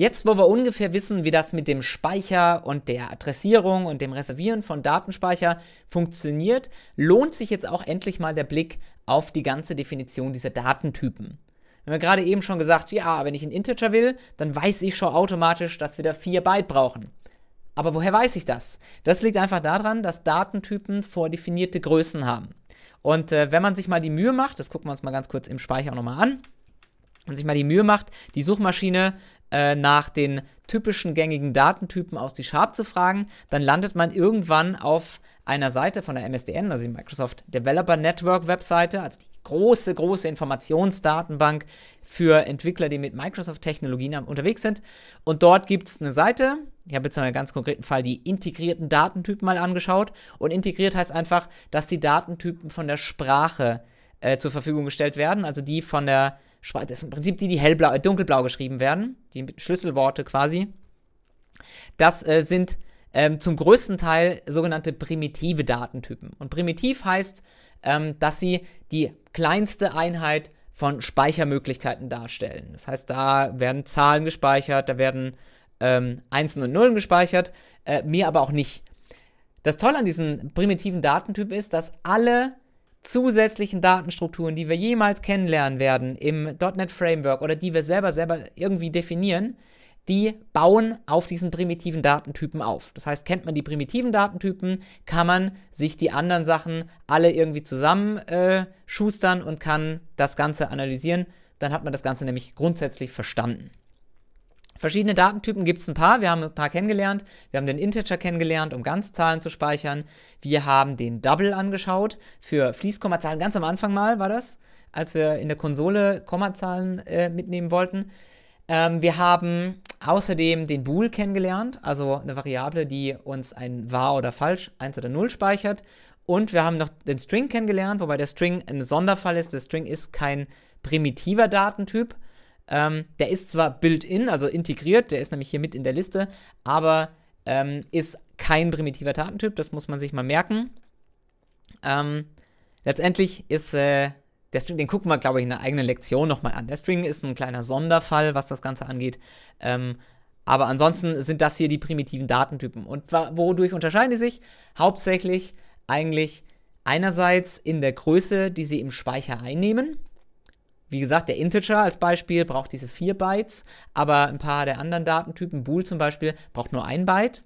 Jetzt, wo wir ungefähr wissen, wie das mit dem Speicher und der Adressierung und dem Reservieren von Datenspeicher funktioniert, lohnt sich jetzt auch endlich mal der Blick auf die ganze Definition dieser Datentypen. Wir haben ja gerade eben schon gesagt, ja, wenn ich ein Integer will, dann weiß ich schon automatisch, dass wir da 4 Byte brauchen. Aber woher weiß ich das? Das liegt einfach daran, dass Datentypen vordefinierte Größen haben. Und äh, wenn man sich mal die Mühe macht, das gucken wir uns mal ganz kurz im Speicher nochmal an, wenn man sich mal die Mühe macht, die Suchmaschine äh, nach den typischen gängigen Datentypen aus die Sharp zu fragen, dann landet man irgendwann auf einer Seite von der MSDN, also die Microsoft Developer Network Webseite, also die große, große Informationsdatenbank für Entwickler, die mit Microsoft-Technologien unterwegs sind. Und dort gibt es eine Seite, ich habe jetzt in einem ganz konkreten Fall die integrierten Datentypen mal angeschaut. Und integriert heißt einfach, dass die Datentypen von der Sprache äh, zur Verfügung gestellt werden, also die von der das sind im Prinzip die, die hellblau, äh, dunkelblau geschrieben werden, die Schlüsselworte quasi, das äh, sind ähm, zum größten Teil sogenannte primitive Datentypen. Und primitiv heißt, ähm, dass sie die kleinste Einheit von Speichermöglichkeiten darstellen. Das heißt, da werden Zahlen gespeichert, da werden ähm, Einsen und Nullen gespeichert, äh, mehr aber auch nicht. Das Tolle an diesem primitiven Datentyp ist, dass alle zusätzlichen Datenstrukturen, die wir jemals kennenlernen werden im .NET Framework oder die wir selber selber irgendwie definieren, die bauen auf diesen primitiven Datentypen auf. Das heißt, kennt man die primitiven Datentypen, kann man sich die anderen Sachen alle irgendwie zusammenschustern äh, und kann das Ganze analysieren. Dann hat man das Ganze nämlich grundsätzlich verstanden. Verschiedene Datentypen gibt es ein paar. Wir haben ein paar kennengelernt. Wir haben den Integer kennengelernt, um Ganzzahlen zu speichern. Wir haben den Double angeschaut für Fließkommazahlen. Ganz am Anfang mal war das, als wir in der Konsole Kommazahlen äh, mitnehmen wollten. Ähm, wir haben außerdem den Bool kennengelernt, also eine Variable, die uns ein wahr oder falsch, 1 oder 0 speichert. Und wir haben noch den String kennengelernt, wobei der String ein Sonderfall ist. Der String ist kein primitiver Datentyp, ähm, der ist zwar built-in, also integriert, der ist nämlich hier mit in der Liste, aber ähm, ist kein primitiver Datentyp, das muss man sich mal merken. Ähm, letztendlich ist äh, der String, den gucken wir, glaube ich, in einer eigenen Lektion nochmal an. Der String ist ein kleiner Sonderfall, was das Ganze angeht. Ähm, aber ansonsten sind das hier die primitiven Datentypen. Und wodurch unterscheiden die sich? Hauptsächlich eigentlich einerseits in der Größe, die sie im Speicher einnehmen. Wie gesagt, der Integer als Beispiel braucht diese vier Bytes, aber ein paar der anderen Datentypen, bool zum Beispiel, braucht nur ein Byte.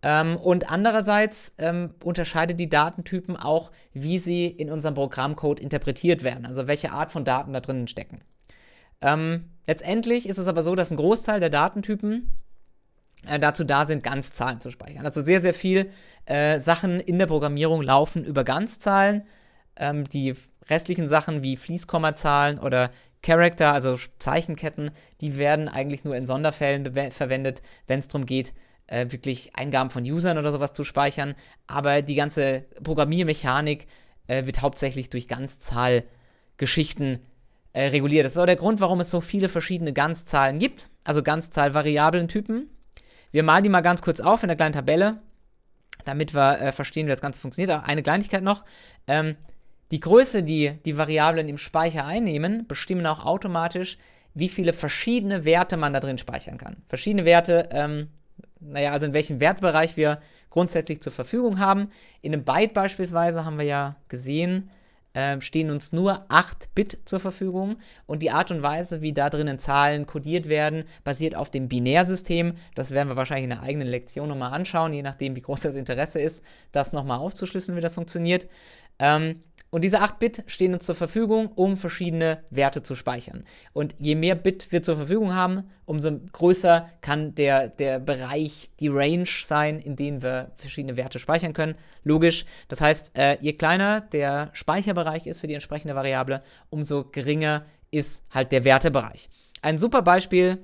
Ähm, und andererseits ähm, unterscheidet die Datentypen auch, wie sie in unserem Programmcode interpretiert werden, also welche Art von Daten da drinnen stecken. Ähm, letztendlich ist es aber so, dass ein Großteil der Datentypen äh, dazu da sind, Ganzzahlen zu speichern. Also sehr, sehr viel äh, Sachen in der Programmierung laufen über Ganzzahlen. Ähm, die restlichen Sachen wie Fließkommazahlen oder Character, also Zeichenketten, die werden eigentlich nur in Sonderfällen verwendet, wenn es darum geht, äh, wirklich Eingaben von Usern oder sowas zu speichern. Aber die ganze Programmiermechanik äh, wird hauptsächlich durch Ganzzahlgeschichten äh, reguliert. Das ist auch der Grund, warum es so viele verschiedene Ganzzahlen gibt, also Ganzzahlvariablen-Typen. Wir malen die mal ganz kurz auf in der kleinen Tabelle, damit wir äh, verstehen, wie das Ganze funktioniert. eine Kleinigkeit noch. Ähm, die Größe, die die Variablen im Speicher einnehmen, bestimmen auch automatisch, wie viele verschiedene Werte man da drin speichern kann. Verschiedene Werte, ähm, naja, also in welchem Wertbereich wir grundsätzlich zur Verfügung haben. In einem Byte beispielsweise haben wir ja gesehen, äh, stehen uns nur 8 Bit zur Verfügung und die Art und Weise, wie da drinnen Zahlen kodiert werden, basiert auf dem Binärsystem. Das werden wir wahrscheinlich in der eigenen Lektion nochmal anschauen, je nachdem, wie groß das Interesse ist, das nochmal aufzuschlüsseln, wie das funktioniert. Ähm, und diese 8 Bit stehen uns zur Verfügung, um verschiedene Werte zu speichern. Und je mehr Bit wir zur Verfügung haben, umso größer kann der, der Bereich, die Range sein, in denen wir verschiedene Werte speichern können. Logisch. Das heißt, äh, je kleiner der Speicherbereich ist für die entsprechende Variable, umso geringer ist halt der Wertebereich. Ein super Beispiel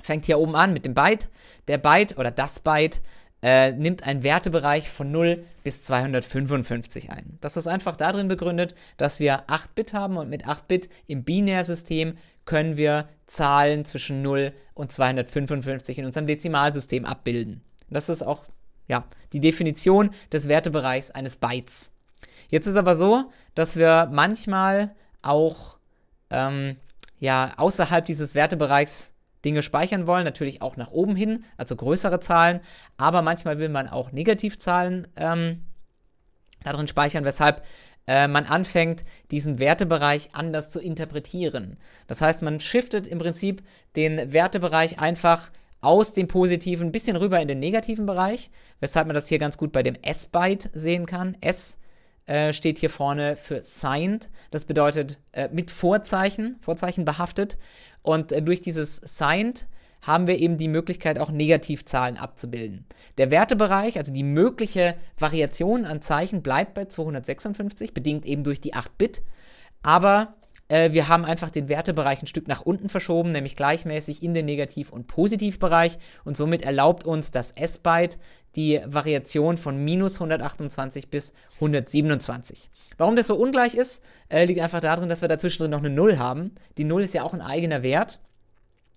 fängt hier oben an mit dem Byte. Der Byte oder das Byte äh, nimmt einen Wertebereich von 0 bis 255 ein. Das ist einfach darin begründet, dass wir 8-Bit haben und mit 8-Bit im Binärsystem können wir Zahlen zwischen 0 und 255 in unserem Dezimalsystem abbilden. Das ist auch ja, die Definition des Wertebereichs eines Bytes. Jetzt ist aber so, dass wir manchmal auch ähm, ja, außerhalb dieses Wertebereichs Dinge speichern wollen, natürlich auch nach oben hin, also größere Zahlen, aber manchmal will man auch Negativzahlen ähm, darin speichern, weshalb äh, man anfängt, diesen Wertebereich anders zu interpretieren. Das heißt, man shiftet im Prinzip den Wertebereich einfach aus dem positiven ein bisschen rüber in den negativen Bereich, weshalb man das hier ganz gut bei dem S-Byte sehen kann. S äh, steht hier vorne für signed. Das bedeutet äh, mit Vorzeichen, Vorzeichen behaftet. Und äh, durch dieses signed haben wir eben die Möglichkeit, auch Negativzahlen abzubilden. Der Wertebereich, also die mögliche Variation an Zeichen, bleibt bei 256, bedingt eben durch die 8-Bit. Aber äh, wir haben einfach den Wertebereich ein Stück nach unten verschoben, nämlich gleichmäßig in den Negativ- und Positivbereich. Und somit erlaubt uns das S-Byte die Variation von minus 128 bis 127. Warum das so ungleich ist, äh, liegt einfach darin, dass wir dazwischen noch eine Null haben. Die Null ist ja auch ein eigener Wert.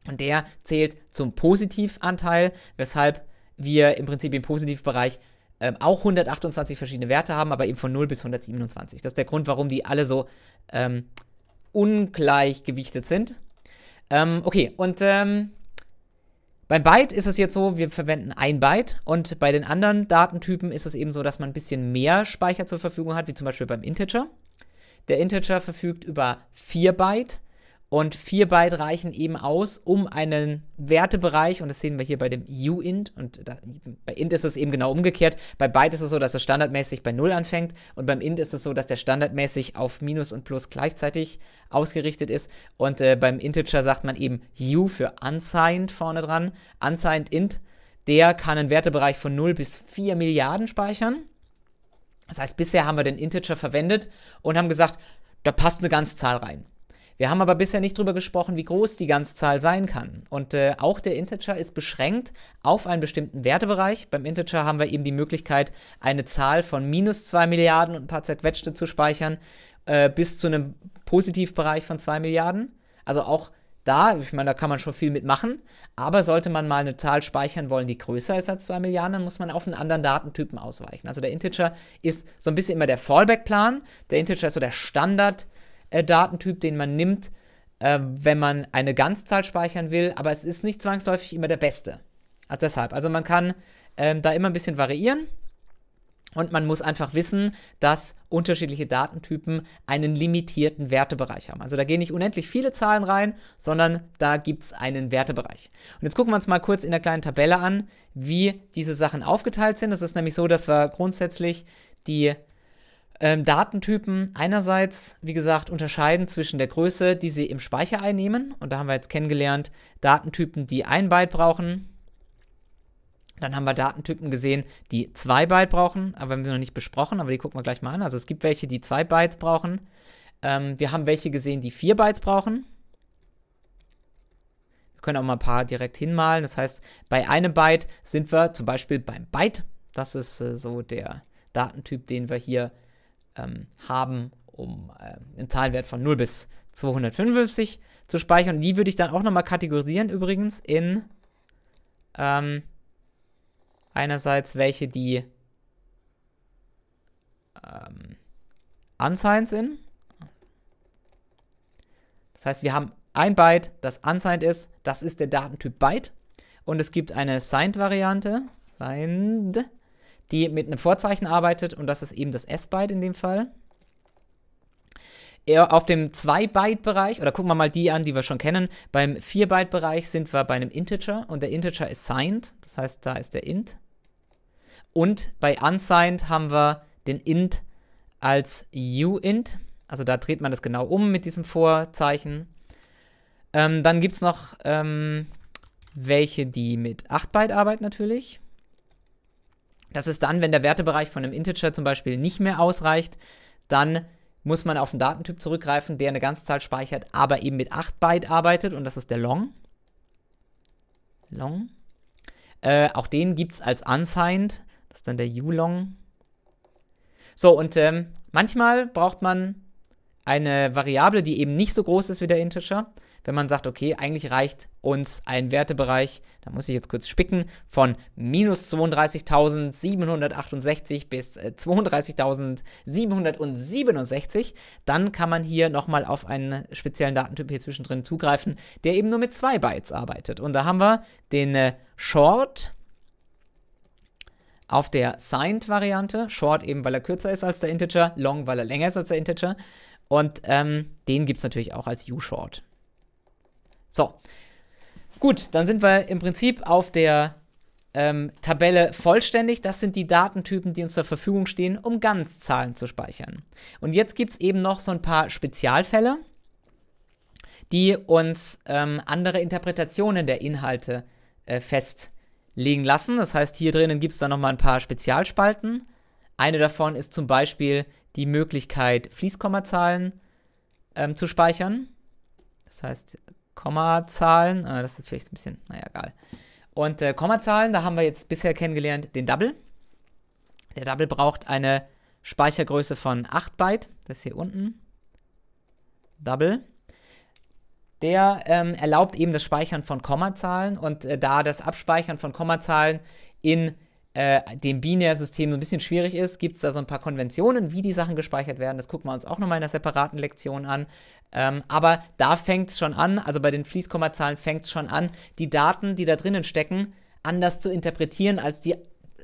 Und der zählt zum Positivanteil, weshalb wir im Prinzip im Positivbereich äh, auch 128 verschiedene Werte haben, aber eben von 0 bis 127. Das ist der Grund, warum die alle so ähm, ungleichgewichtet sind. Ähm, okay, und ähm, beim Byte ist es jetzt so, wir verwenden ein Byte und bei den anderen Datentypen ist es eben so, dass man ein bisschen mehr Speicher zur Verfügung hat, wie zum Beispiel beim Integer. Der Integer verfügt über 4 Byte und vier Byte reichen eben aus, um einen Wertebereich, und das sehen wir hier bei dem uint, und da, bei int ist es eben genau umgekehrt. Bei Byte ist es so, dass es standardmäßig bei 0 anfängt, und beim int ist es so, dass der standardmäßig auf Minus und Plus gleichzeitig ausgerichtet ist. Und äh, beim Integer sagt man eben u für unsigned vorne dran. Unsigned int, der kann einen Wertebereich von 0 bis 4 Milliarden speichern. Das heißt, bisher haben wir den Integer verwendet und haben gesagt, da passt eine ganze Zahl rein. Wir haben aber bisher nicht darüber gesprochen, wie groß die Ganzzahl sein kann. Und äh, auch der Integer ist beschränkt auf einen bestimmten Wertebereich. Beim Integer haben wir eben die Möglichkeit, eine Zahl von minus 2 Milliarden und ein paar zerquetschte zu speichern, äh, bis zu einem Positivbereich von 2 Milliarden. Also auch da, ich meine, da kann man schon viel mitmachen, aber sollte man mal eine Zahl speichern wollen, die größer ist als 2 Milliarden, dann muss man auf einen anderen Datentypen ausweichen. Also der Integer ist so ein bisschen immer der Fallback-Plan, der Integer ist so der Standard, äh, Datentyp, den man nimmt, äh, wenn man eine Ganzzahl speichern will, aber es ist nicht zwangsläufig immer der beste. Also deshalb, also man kann ähm, da immer ein bisschen variieren und man muss einfach wissen, dass unterschiedliche Datentypen einen limitierten Wertebereich haben. Also da gehen nicht unendlich viele Zahlen rein, sondern da gibt es einen Wertebereich. Und jetzt gucken wir uns mal kurz in der kleinen Tabelle an, wie diese Sachen aufgeteilt sind. Es ist nämlich so, dass wir grundsätzlich die ähm, Datentypen einerseits, wie gesagt, unterscheiden zwischen der Größe, die sie im Speicher einnehmen. Und da haben wir jetzt kennengelernt, Datentypen, die ein Byte brauchen. Dann haben wir Datentypen gesehen, die zwei Byte brauchen, aber haben wir noch nicht besprochen, aber die gucken wir gleich mal an. Also es gibt welche, die zwei Bytes brauchen. Ähm, wir haben welche gesehen, die vier Bytes brauchen. Wir können auch mal ein paar direkt hinmalen. Das heißt, bei einem Byte sind wir zum Beispiel beim Byte. Das ist äh, so der Datentyp, den wir hier ähm, haben, um äh, einen Zahlenwert von 0 bis 255 zu speichern. Und die würde ich dann auch nochmal kategorisieren übrigens in ähm, einerseits welche, die ähm, unsigned sind. Das heißt, wir haben ein Byte, das unsigned ist. Das ist der Datentyp Byte. Und es gibt eine signed-Variante. signed die mit einem Vorzeichen arbeitet und das ist eben das S-Byte in dem Fall. Auf dem 2-Byte-Bereich, oder gucken wir mal die an, die wir schon kennen, beim 4-Byte-Bereich sind wir bei einem Integer und der Integer ist signed, das heißt, da ist der int. Und bei unsigned haben wir den int als uint, also da dreht man das genau um mit diesem Vorzeichen. Ähm, dann gibt es noch ähm, welche, die mit 8-Byte arbeiten natürlich. Das ist dann, wenn der Wertebereich von einem Integer zum Beispiel nicht mehr ausreicht, dann muss man auf einen Datentyp zurückgreifen, der eine Ganzzahl speichert, aber eben mit 8 Byte arbeitet und das ist der Long. Long. Äh, auch den gibt es als unsigned. Das ist dann der ulong. So, und ähm, manchmal braucht man eine Variable, die eben nicht so groß ist wie der Integer wenn man sagt, okay, eigentlich reicht uns ein Wertebereich, da muss ich jetzt kurz spicken, von minus 32.768 bis 32.767, äh, dann kann man hier nochmal auf einen speziellen Datentyp hier zwischendrin zugreifen, der eben nur mit zwei Bytes arbeitet. Und da haben wir den äh, Short, auf der Signed-Variante, Short eben, weil er kürzer ist als der Integer, Long, weil er länger ist als der Integer. Und ähm, den gibt es natürlich auch als U-Short. So. Gut, dann sind wir im Prinzip auf der ähm, Tabelle vollständig. Das sind die Datentypen, die uns zur Verfügung stehen, um Ganzzahlen zu speichern. Und jetzt gibt es eben noch so ein paar Spezialfälle, die uns ähm, andere Interpretationen der Inhalte äh, festlegen lassen. Das heißt, hier drinnen gibt es dann nochmal ein paar Spezialspalten. Eine davon ist zum Beispiel die Möglichkeit, Fließkommazahlen ähm, zu speichern. Das heißt, Kommazahlen. Ah, das ist vielleicht ein bisschen, naja, egal. Und äh, Kommazahlen, da haben wir jetzt bisher kennengelernt den Double. Der Double braucht eine Speichergröße von 8 Byte. Das hier unten. Double. Der ähm, erlaubt eben das Speichern von Kommazahlen und äh, da das Abspeichern von Kommazahlen in äh, dem Binärsystem so ein bisschen schwierig ist, gibt es da so ein paar Konventionen, wie die Sachen gespeichert werden. Das gucken wir uns auch nochmal in einer separaten Lektion an. Ähm, aber da fängt es schon an, also bei den Fließkommazahlen fängt es schon an, die Daten, die da drinnen stecken, anders zu interpretieren als die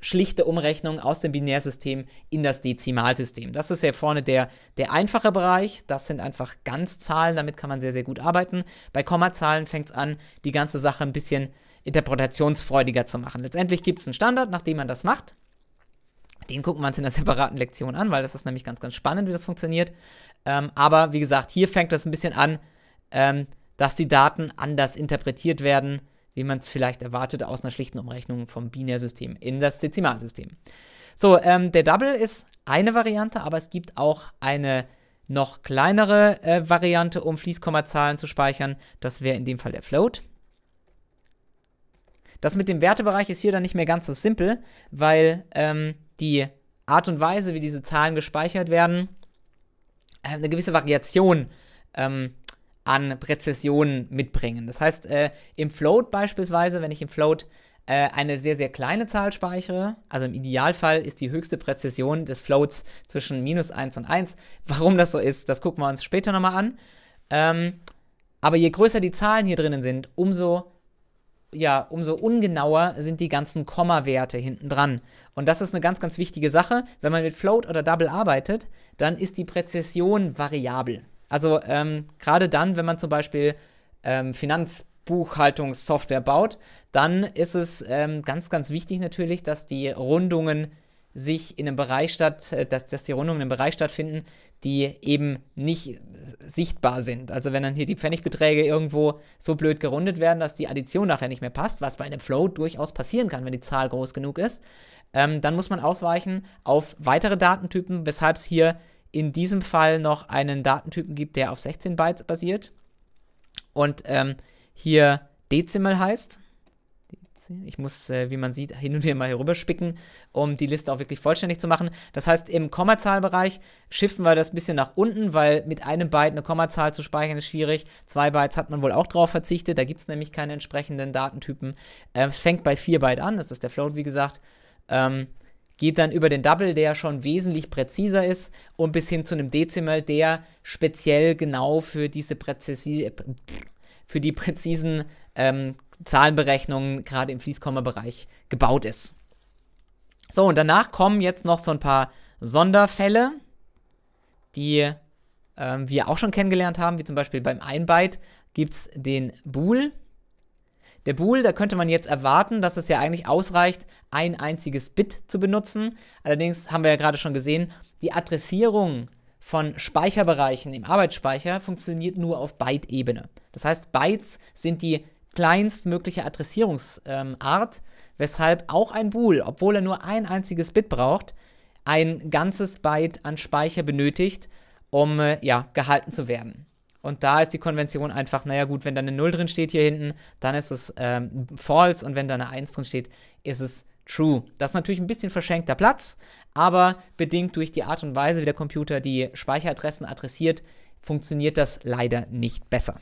schlichte Umrechnung aus dem Binärsystem in das Dezimalsystem. Das ist ja vorne der, der einfache Bereich. Das sind einfach Ganzzahlen, damit kann man sehr, sehr gut arbeiten. Bei Kommazahlen fängt es an, die ganze Sache ein bisschen zu interpretationsfreudiger zu machen. Letztendlich gibt es einen Standard, nachdem man das macht. Den gucken wir uns in der separaten Lektion an, weil das ist nämlich ganz, ganz spannend, wie das funktioniert. Ähm, aber wie gesagt, hier fängt das ein bisschen an, ähm, dass die Daten anders interpretiert werden, wie man es vielleicht erwartet aus einer schlichten Umrechnung vom Binärsystem in das Dezimalsystem. So, ähm, der Double ist eine Variante, aber es gibt auch eine noch kleinere äh, Variante, um Fließkommazahlen zu speichern. Das wäre in dem Fall der Float. Das mit dem Wertebereich ist hier dann nicht mehr ganz so simpel, weil ähm, die Art und Weise, wie diese Zahlen gespeichert werden, äh, eine gewisse Variation ähm, an Präzision mitbringen. Das heißt, äh, im Float beispielsweise, wenn ich im Float äh, eine sehr, sehr kleine Zahl speichere, also im Idealfall ist die höchste Präzision des Floats zwischen minus 1 und 1. Warum das so ist, das gucken wir uns später nochmal an. Ähm, aber je größer die Zahlen hier drinnen sind, umso ja, umso ungenauer sind die ganzen Komma-Werte hinten dran. Und das ist eine ganz, ganz wichtige Sache. Wenn man mit Float oder Double arbeitet, dann ist die Präzision variabel. Also ähm, gerade dann, wenn man zum Beispiel ähm, Finanzbuchhaltungssoftware baut, dann ist es ähm, ganz, ganz wichtig natürlich, dass die Rundungen sich in einem Bereich statt, äh, dass, dass die Rundungen in einem Bereich stattfinden, die eben nicht sichtbar sind. Also wenn dann hier die Pfennigbeträge irgendwo so blöd gerundet werden, dass die Addition nachher nicht mehr passt, was bei einem Flow durchaus passieren kann, wenn die Zahl groß genug ist, ähm, dann muss man ausweichen auf weitere Datentypen, weshalb es hier in diesem Fall noch einen Datentypen gibt, der auf 16 Bytes basiert und ähm, hier Dezimal heißt. Ich muss, äh, wie man sieht, hin und wieder mal hier rüberspicken, um die Liste auch wirklich vollständig zu machen. Das heißt, im Kommazahlbereich shiften wir das ein bisschen nach unten, weil mit einem Byte eine Kommazahl zu speichern ist schwierig. Zwei Bytes hat man wohl auch drauf verzichtet. Da gibt es nämlich keine entsprechenden Datentypen. äh, fängt bei vier Byte an, das ist der Float, wie gesagt. Ähm, geht dann über den Double, der schon wesentlich präziser ist, und bis hin zu einem Dezimal, der speziell genau für diese Präzisi für die präzisen ähm, Zahlenberechnungen gerade im Fließkomma-Bereich gebaut ist. So, und danach kommen jetzt noch so ein paar Sonderfälle, die ähm, wir auch schon kennengelernt haben, wie zum Beispiel beim Einbyte gibt es den Bool. Der Bool, da könnte man jetzt erwarten, dass es ja eigentlich ausreicht, ein einziges Bit zu benutzen. Allerdings haben wir ja gerade schon gesehen, die Adressierung von Speicherbereichen im Arbeitsspeicher funktioniert nur auf Byte-Ebene. Das heißt, Bytes sind die kleinstmögliche Adressierungsart, ähm, weshalb auch ein Bool, obwohl er nur ein einziges Bit braucht, ein ganzes Byte an Speicher benötigt, um äh, ja, gehalten zu werden. Und da ist die Konvention einfach, naja gut, wenn da eine 0 drin steht hier hinten, dann ist es ähm, false und wenn da eine 1 drin steht, ist es true. Das ist natürlich ein bisschen verschenkter Platz, aber bedingt durch die Art und Weise, wie der Computer die Speicheradressen adressiert, funktioniert das leider nicht besser.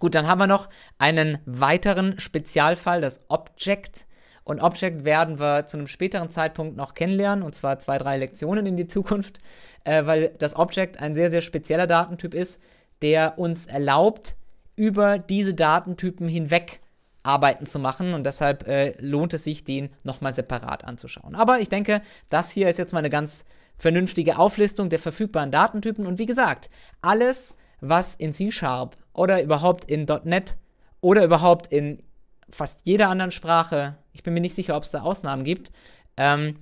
Gut, dann haben wir noch einen weiteren Spezialfall, das Object. Und Object werden wir zu einem späteren Zeitpunkt noch kennenlernen, und zwar zwei, drei Lektionen in die Zukunft, äh, weil das Object ein sehr, sehr spezieller Datentyp ist, der uns erlaubt, über diese Datentypen hinweg Arbeiten zu machen und deshalb äh, lohnt es sich, den nochmal separat anzuschauen. Aber ich denke, das hier ist jetzt mal eine ganz vernünftige Auflistung der verfügbaren Datentypen und wie gesagt, alles, was in C-Sharp oder überhaupt in .NET oder überhaupt in fast jeder anderen Sprache, ich bin mir nicht sicher, ob es da Ausnahmen gibt, ähm,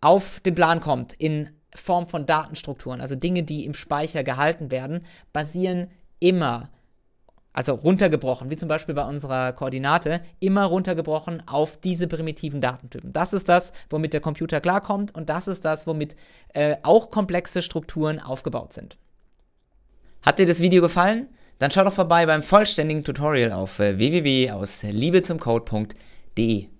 auf den Plan kommt in Form von Datenstrukturen, also Dinge, die im Speicher gehalten werden, basieren immer, also runtergebrochen, wie zum Beispiel bei unserer Koordinate, immer runtergebrochen auf diese primitiven Datentypen. Das ist das, womit der Computer klarkommt und das ist das, womit äh, auch komplexe Strukturen aufgebaut sind. Hat dir das Video gefallen? Dann schau doch vorbei beim vollständigen Tutorial auf äh, www.aus